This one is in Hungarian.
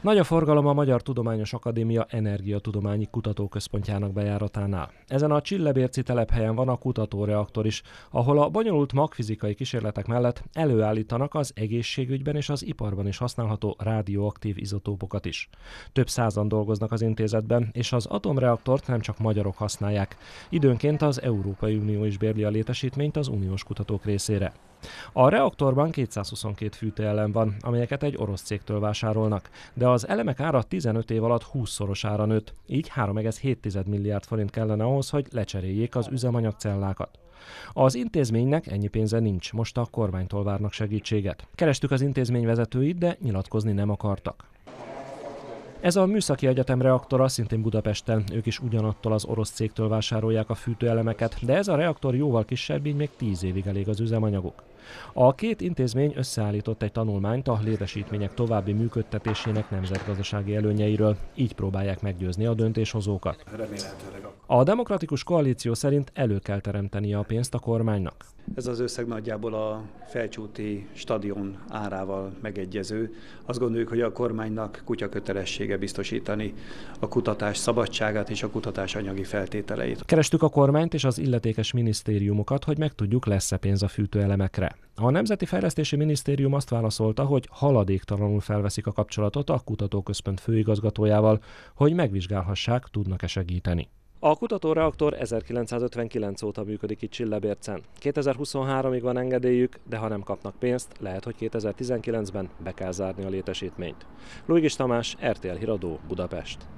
Nagy a forgalom a Magyar Tudományos Akadémia Energiatudományi Kutatóközpontjának bejáratánál. Ezen a Csillebérci telephelyen van a kutatóreaktor is, ahol a bonyolult magfizikai kísérletek mellett előállítanak az egészségügyben és az iparban is használható rádióaktív izotópokat is. Több százan dolgoznak az intézetben, és az atomreaktort nem csak magyarok használják. Időnként az Európai Unió is bérli a létesítményt az uniós kutatók részére. A reaktorban 222 fűtőelem van, amelyeket egy orosz cégtől vásárolnak, de az elemek ára 15 év alatt 20-szorosára nőtt, így 3,7 milliárd forint kellene ahhoz, hogy lecseréljék az üzemanyagcellákat. Az intézménynek ennyi pénze nincs, most a kormánytól várnak segítséget. Kerestük az intézmény vezetőit, de nyilatkozni nem akartak. Ez a Műszaki Egyetem reaktora szintén Budapesten, ők is ugyanattól az orosz cégtől vásárolják a fűtőelemeket, de ez a reaktor jóval kisebb, így még tíz évig elég az üzemanyaguk. A két intézmény összeállított egy tanulmányt a létesítmények további működtetésének nemzetgazdasági előnyeiről, így próbálják meggyőzni a döntéshozókat. A demokratikus koalíció szerint elő kell teremtenie a pénzt a kormánynak. Ez az összeg nagyjából a felcsúti stadion árával megegyező. Azt gondoljuk, hogy a kormánynak kutya kötelessége biztosítani a kutatás szabadságát és a kutatás anyagi feltételeit. Kerestük a kormányt és az illetékes minisztériumokat, hogy megtudjuk, lesz-e pénz a fűtőelemekre. A Nemzeti Fejlesztési Minisztérium azt válaszolta, hogy haladéktalanul felveszik a kapcsolatot a kutatóközpont főigazgatójával, hogy megvizsgálhassák, tudnak-e segíteni. A kutatóreaktor 1959 óta működik itt Csillebércen. 2023-ig van engedélyük, de ha nem kapnak pénzt, lehet, hogy 2019-ben be kell zárni a létesítményt. Luigis Tamás, RTL Híradó, Budapest.